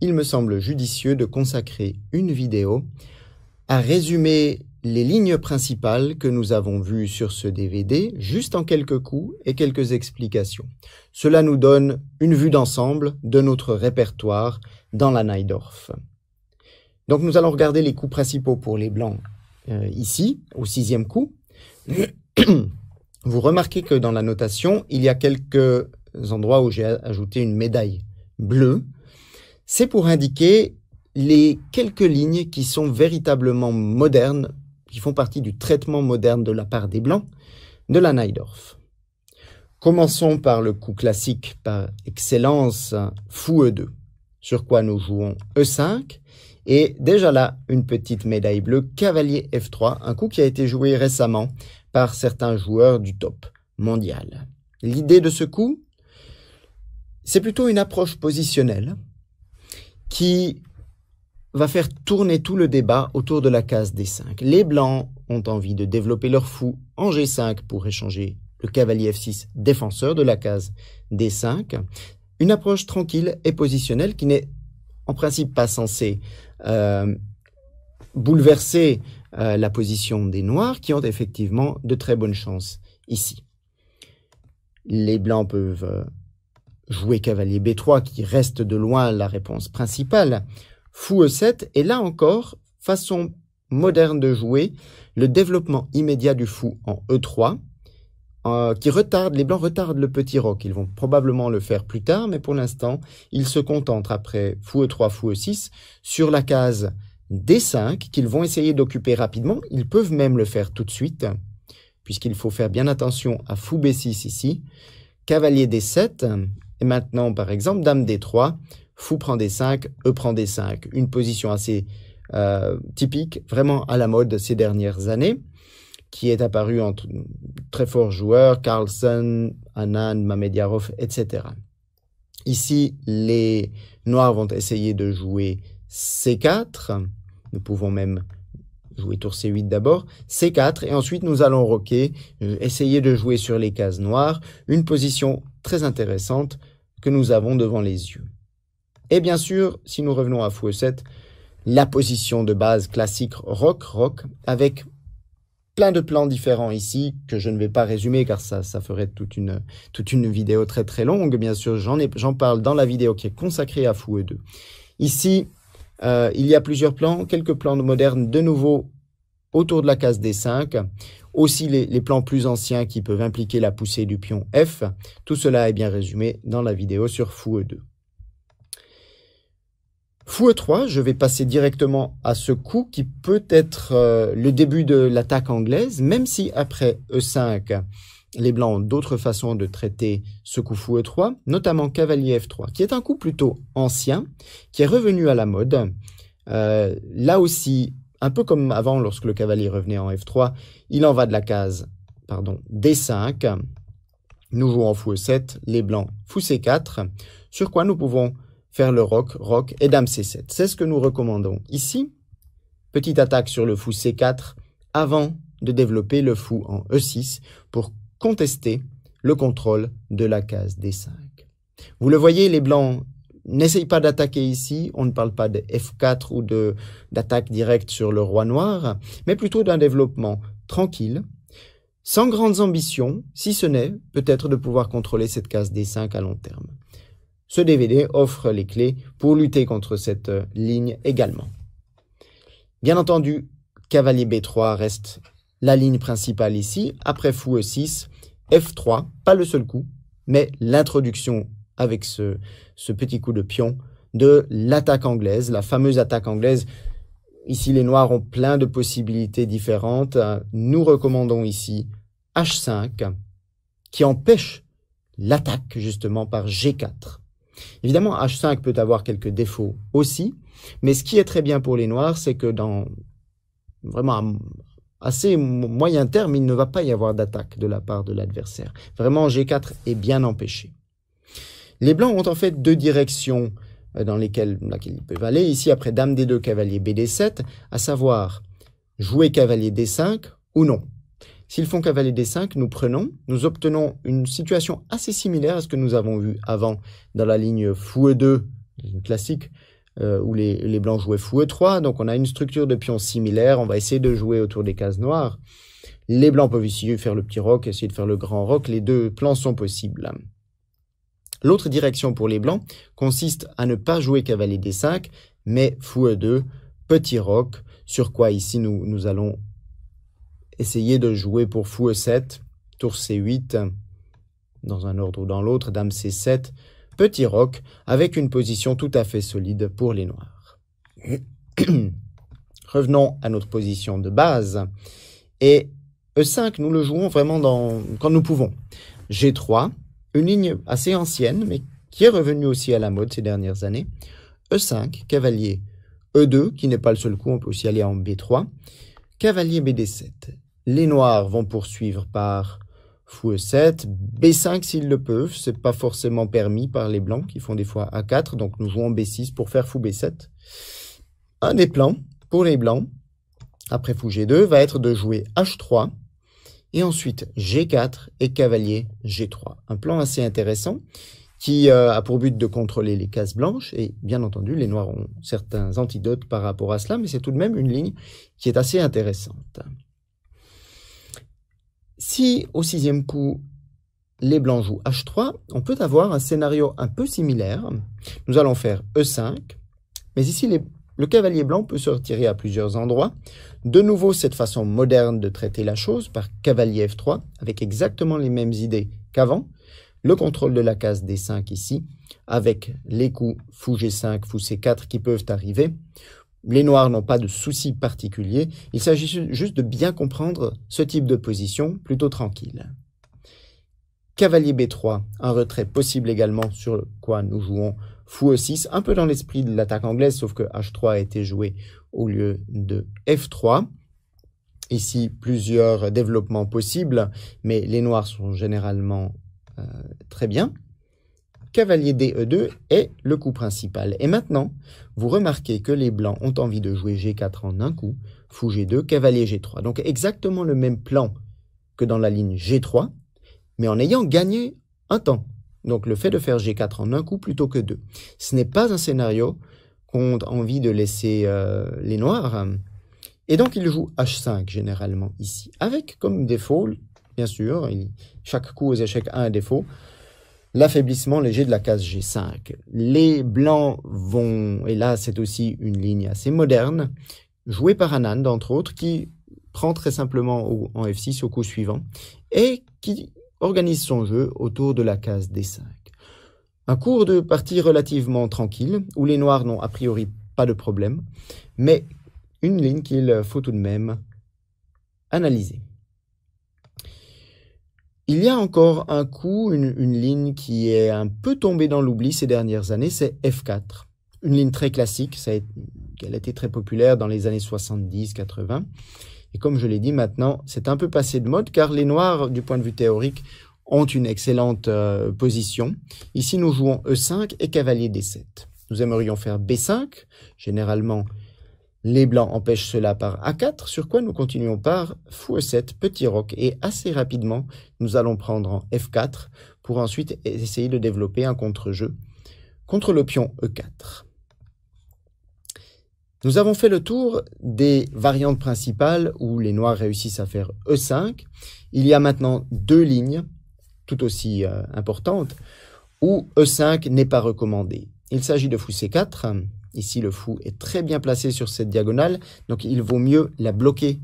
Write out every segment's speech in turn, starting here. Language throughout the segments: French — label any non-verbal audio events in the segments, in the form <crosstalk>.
il me semble judicieux de consacrer une vidéo à résumer les lignes principales que nous avons vues sur ce DVD, juste en quelques coups et quelques explications. Cela nous donne une vue d'ensemble de notre répertoire dans la Neidorf. Donc nous allons regarder les coups principaux pour les blancs euh, ici, au sixième coup. Vous remarquez que dans la notation, il y a quelques endroits où j'ai ajouté une médaille bleue c'est pour indiquer les quelques lignes qui sont véritablement modernes, qui font partie du traitement moderne de la part des Blancs, de la Neidorf. Commençons par le coup classique par excellence, fou E2, sur quoi nous jouons E5, et déjà là, une petite médaille bleue, cavalier F3, un coup qui a été joué récemment par certains joueurs du top mondial. L'idée de ce coup, c'est plutôt une approche positionnelle, qui va faire tourner tout le débat autour de la case D5. Les Blancs ont envie de développer leur fou en G5 pour échanger le cavalier F6 défenseur de la case D5. Une approche tranquille et positionnelle qui n'est en principe pas censée euh, bouleverser euh, la position des Noirs qui ont effectivement de très bonnes chances ici. Les Blancs peuvent euh, jouer cavalier B3 qui reste de loin la réponse principale, fou E7, et là encore, façon moderne de jouer, le développement immédiat du fou en E3, euh, qui retarde, les blancs retardent le petit roc, ils vont probablement le faire plus tard, mais pour l'instant, ils se contentent après fou E3, fou E6, sur la case D5, qu'ils vont essayer d'occuper rapidement, ils peuvent même le faire tout de suite, puisqu'il faut faire bien attention à fou B6 ici, cavalier D7, et maintenant, par exemple, Dame D3, fou prend D5, E prend D5. Une position assez euh, typique, vraiment à la mode ces dernières années, qui est apparue entre très forts joueurs, Carlsen, Anand, Mamediarov, etc. Ici, les noirs vont essayer de jouer C4. Nous pouvons même jouer tour C8 d'abord, C4, et ensuite nous allons roquer, euh, essayer de jouer sur les cases noires, une position très intéressante que nous avons devant les yeux. Et bien sûr, si nous revenons à Fouet 7 la position de base classique rock-rock avec plein de plans différents ici que je ne vais pas résumer car ça, ça ferait toute une, toute une vidéo très très longue. Bien sûr, j'en parle dans la vidéo qui est consacrée à Fouet 2 Ici, euh, il y a plusieurs plans, quelques plans modernes de nouveau autour de la case D5, aussi les, plans plus anciens qui peuvent impliquer la poussée du pion F. Tout cela est bien résumé dans la vidéo sur Fou E2. Fou E3, je vais passer directement à ce coup qui peut être euh, le début de l'attaque anglaise, même si après E5, les Blancs ont d'autres façons de traiter ce coup fou E3, notamment cavalier F3, qui est un coup plutôt ancien, qui est revenu à la mode. Euh, là aussi, un peu comme avant lorsque le cavalier revenait en F3, il en va de la case pardon, D5. Nous jouons en fou E7, les blancs fou C4, sur quoi nous pouvons faire le roc, roc et dame C7. C'est ce que nous recommandons ici. Petite attaque sur le fou C4 avant de développer le fou en E6 pour contester le contrôle de la case D5. Vous le voyez, les blancs n'essaye pas d'attaquer ici, on ne parle pas de F4 ou d'attaque directe sur le roi noir, mais plutôt d'un développement tranquille, sans grandes ambitions, si ce n'est peut-être de pouvoir contrôler cette case D5 à long terme. Ce DVD offre les clés pour lutter contre cette euh, ligne également. Bien entendu, cavalier B3 reste la ligne principale ici, après fou E6, F3, pas le seul coup, mais l'introduction avec ce, petit coup de pion de l'attaque anglaise, la fameuse attaque anglaise. Ici, les noirs ont plein de possibilités différentes. Euh, nous recommandons ici H5 qui empêche l'attaque justement par G4. Évidemment, H5 peut avoir quelques défauts aussi, mais ce qui est très bien pour les noirs, c'est que dans vraiment assez moyen terme, il ne va pas y avoir d'attaque de la part de l'adversaire. Vraiment, G4 est bien empêché. Les blancs ont en fait deux directions euh, dans lesquelles, ils peuvent aller. Ici, après dame d2, cavalier bd7, à savoir jouer cavalier d5 ou non. S'ils font cavalier d5, nous prenons, nous obtenons une situation assez similaire à ce que nous avons vu avant dans la ligne fou e2, une classique, euh, où les, blancs jouaient fou e3. Donc on a une structure de pions similaire, on va essayer de jouer autour des cases noires. Les blancs peuvent ici faire le petit roc, essayer de faire le grand roc, les deux plans sont possibles. L'autre direction pour les blancs consiste à ne pas jouer cavalier D5, mais fou E2, petit roc, sur quoi ici nous, allons essayer de jouer pour fou E7, tour C8, dans un ordre ou dans l'autre, dame C7, petit roc, avec une position tout à fait solide pour les noirs. <clears throat> Revenons à notre position de base. Et E5, nous le jouons vraiment quand nous pouvons. G3, une ligne assez ancienne, mais qui est revenue aussi à la mode ces dernières années. E5, cavalier E2, qui n'est pas le seul coup, on peut aussi aller en B3. Cavalier BD7. Les noirs vont poursuivre par fou E7, B5 s'ils le peuvent, c'est pas forcément permis par les blancs qui font des fois A4, donc nous jouons B6 pour faire fou B7. Un des plans pour les blancs, après fou G2, va être de jouer H3, et ensuite G4 et cavalier G3. Un plan assez intéressant qui euh, a pour but de contrôler les cases blanches, et bien entendu, les noirs ont certains antidotes par rapport à cela, mais c'est tout de même une ligne qui est assez intéressante. Si au sixième coup, les blancs jouent H3, on peut avoir un scénario un peu similaire. Nous allons faire E5, mais ici, les le cavalier blanc peut se retirer à plusieurs endroits. De nouveau, cette façon moderne de traiter la chose par cavalier F3, avec exactement les mêmes idées qu'avant. Le contrôle de la case D5 ici, avec les coups fou G5, fou C4 qui peuvent arriver. Les noirs n'ont pas de soucis particuliers. Il s'agit juste de bien comprendre ce type de position plutôt tranquille. Cavalier B3, un retrait possible également sur quoi nous jouons fou e 6 un peu dans l'esprit de l'attaque anglaise, sauf que H3 a été joué au lieu de F3. Ici, plusieurs développements possibles, mais les noirs sont généralement euh, très bien. Cavalier DE2 e est le coup principal. Et maintenant, vous remarquez que les blancs ont envie de jouer G4 en un coup, fou G2, cavalier G3. Donc exactement le même plan que dans la ligne G3, mais en ayant gagné un temps. Donc le fait de faire G4 en un coup plutôt que deux. Ce n'est pas un scénario qu'on a envie de laisser euh, les noirs. Et donc il joue H5 généralement ici, avec comme défaut, bien sûr, chaque coup aux échecs a un défaut, l'affaiblissement léger de la case G5. Les blancs vont, et là c'est aussi une ligne assez moderne, jouée par Anand, entre autres, qui prend très simplement en F6 au coup suivant, et qui organise son jeu autour de la case D5. Un cours de partie relativement tranquille, où les noirs n'ont a priori pas de problème, mais une ligne qu'il faut tout de même analyser. Il y a encore un coup, une, ligne qui est un peu tombée dans l'oubli ces dernières années, c'est F4. Une ligne très classique, ça a, elle a été très populaire dans les années 70-80. Et comme je l'ai dit maintenant, c'est un peu passé de mode car les noirs, du point de vue théorique, ont une excellente euh, position. Ici, nous jouons E5 et cavalier D7. Nous aimerions faire B5. Généralement, les blancs empêchent cela par A4, sur quoi nous continuons par fou E7, petit roc. Et assez rapidement, nous allons prendre en F4 pour ensuite essayer de développer un contre-jeu contre le pion E4. Nous avons fait le tour des variantes principales où les noirs réussissent à faire E5. Il y a maintenant deux lignes, tout aussi euh, importantes, où E5 n'est pas recommandé. Il s'agit de fou C4. Ici, le fou est très bien placé sur cette diagonale, donc il vaut mieux la bloquer,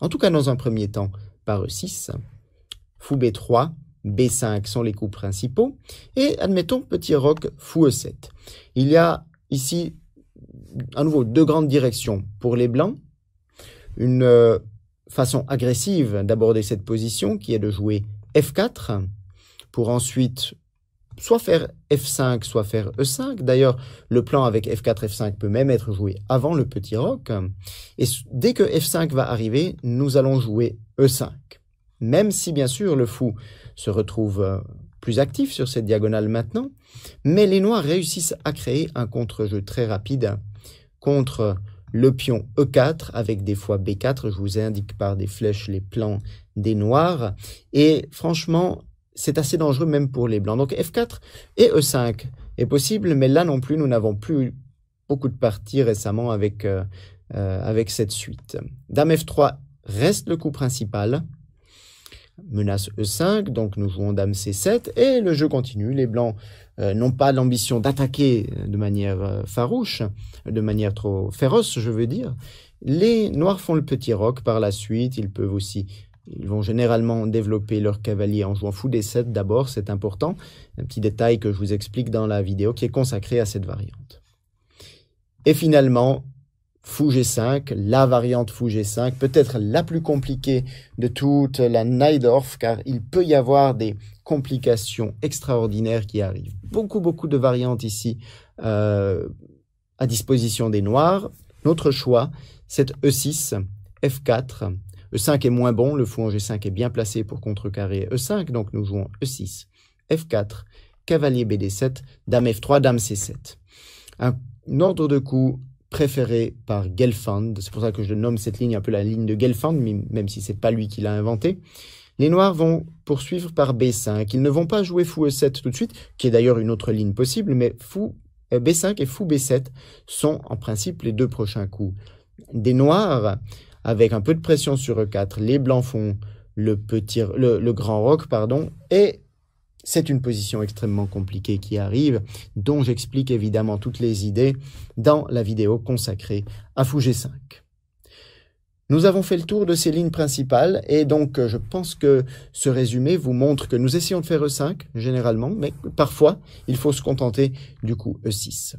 en tout cas dans un premier temps, par E6. Fou B3, B5 sont les coups principaux. Et admettons, petit roc, fou E7. Il y a ici à nouveau deux grandes directions. Pour les Blancs, une euh, façon agressive d'aborder cette position qui est de jouer F4 pour ensuite soit faire F5, soit faire E5. D'ailleurs, le plan avec F4, F5 peut même être joué avant le petit roc. Et dès que F5 va arriver, nous allons jouer E5. Même si, bien sûr, le fou se retrouve euh, plus actif sur cette diagonale maintenant, mais les noirs réussissent à créer un contre-jeu très rapide contre le pion E4 avec des fois B4. Je vous indique par des flèches les plans des noirs. Et franchement, c'est assez dangereux même pour les blancs. Donc F4 et E5 est possible, mais là non plus, nous n'avons plus beaucoup de parties récemment avec, euh, euh, avec cette suite. Dame F3 reste le coup principal menace E5, donc nous jouons Dame C7, et le jeu continue. Les Blancs euh, n'ont pas l'ambition d'attaquer euh, de manière euh, farouche, de manière trop féroce, je veux dire. Les Noirs font le petit roc par la suite, ils peuvent aussi ils vont généralement développer leur cavalier en jouant fou D7 d'abord, c'est important. Un petit détail que je vous explique dans la vidéo qui est consacrée à cette variante. Et finalement, Fou G5, la variante Fou G5, peut-être la plus compliquée de toute la Neidorf, car il peut y avoir des complications extraordinaires qui arrivent. Beaucoup, beaucoup de variantes ici euh, à disposition des noirs. Notre choix, c'est E6, F4. E5 est moins bon, le fou en G5 est bien placé pour contrecarrer E5, donc nous jouons E6, F4, cavalier BD7, dame F3, dame C7. Un ordre de coup préféré par Gelfand. C'est pour ça que je nomme cette ligne un peu la ligne de Gelfand, même si c'est pas lui qui l'a inventé, Les noirs vont poursuivre par B5. Ils ne vont pas jouer fou E7 tout de suite, qui est d'ailleurs une autre ligne possible, mais fou euh, B5 et fou B7 sont en principe les deux prochains coups. Des noirs, avec un peu de pression sur E4, les blancs font le, petit, grand roc, pardon, et c'est une position extrêmement compliquée qui arrive, dont j'explique évidemment toutes les idées dans la vidéo consacrée à Fougé 5. Nous avons fait le tour de ces lignes principales et donc euh, je pense que ce résumé vous montre que nous essayons de faire E5 généralement, mais parfois il faut se contenter du coup E6. Euh,